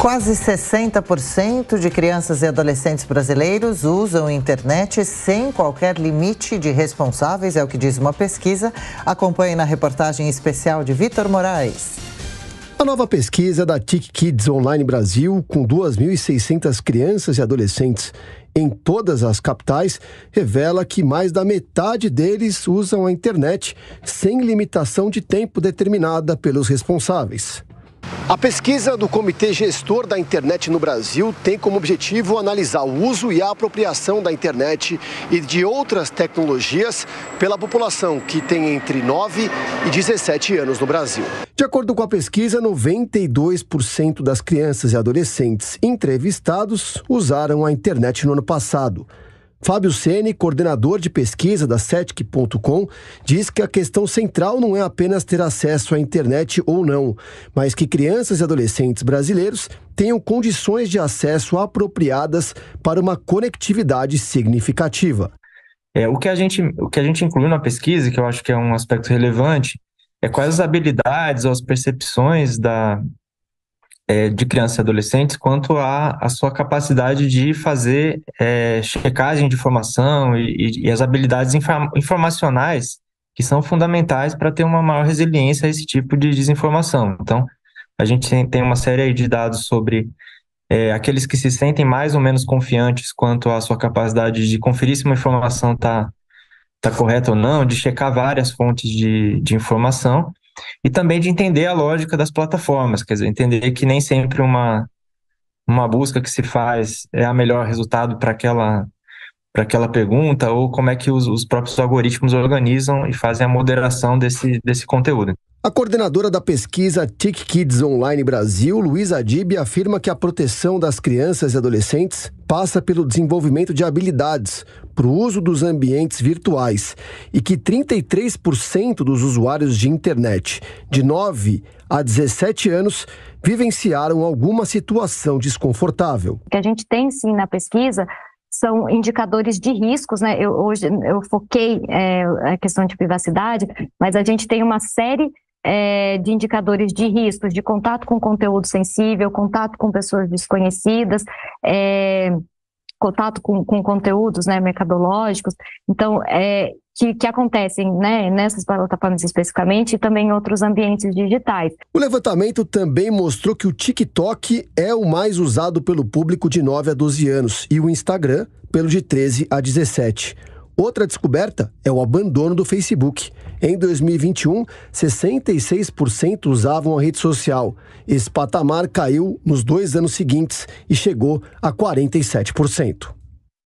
Quase 60% de crianças e adolescentes brasileiros usam internet sem qualquer limite de responsáveis, é o que diz uma pesquisa. Acompanhe na reportagem especial de Vitor Moraes. A nova pesquisa da TIC Kids Online Brasil, com 2.600 crianças e adolescentes em todas as capitais, revela que mais da metade deles usam a internet sem limitação de tempo determinada pelos responsáveis. A pesquisa do Comitê Gestor da Internet no Brasil tem como objetivo analisar o uso e a apropriação da internet e de outras tecnologias pela população que tem entre 9 e 17 anos no Brasil. De acordo com a pesquisa, 92% das crianças e adolescentes entrevistados usaram a internet no ano passado. Fábio Sene, coordenador de pesquisa da Setic.com, diz que a questão central não é apenas ter acesso à internet ou não, mas que crianças e adolescentes brasileiros tenham condições de acesso apropriadas para uma conectividade significativa. É, o, que a gente, o que a gente incluiu na pesquisa, que eu acho que é um aspecto relevante, é quais as habilidades ou as percepções da, é, de crianças e adolescentes quanto à, sua capacidade de fazer é, checagem de informação e, e, e as habilidades inform informacionais que são fundamentais para ter uma maior resiliência a esse tipo de desinformação. Então, a gente tem uma série de dados sobre é, aqueles que se sentem mais ou menos confiantes quanto à sua capacidade de conferir se uma informação está tá correta ou não, de checar várias fontes de, de informação. E também de entender a lógica das plataformas, quer dizer, entender que nem sempre uma, uma busca que se faz é a melhor resultado para aquela para aquela pergunta ou como é que os, os, próprios algoritmos organizam e fazem a moderação desse, desse conteúdo. A coordenadora da pesquisa TIC Kids Online Brasil, Luísa Dib, afirma que a proteção das crianças e adolescentes passa pelo desenvolvimento de habilidades para o uso dos ambientes virtuais e que 33% dos usuários de internet de 9 a 17 anos vivenciaram alguma situação desconfortável. O que a gente tem sim na pesquisa são indicadores de riscos, né? Eu, hoje eu foquei é, a questão de privacidade, mas a gente tem uma série é, de indicadores de riscos, de contato com conteúdo sensível, contato com pessoas desconhecidas, é, contato com, com, conteúdos né, mercadológicos, então, é, que, que, acontecem né, nessas plataformas especificamente e também em outros ambientes digitais. O levantamento também mostrou que o TikTok é o mais usado pelo público de 9 a 12 anos e o Instagram pelo de 13 a 17. Outra descoberta é o abandono do Facebook. Em 2021, 66% usavam a rede social. Esse patamar caiu nos dois anos seguintes e chegou a 47%.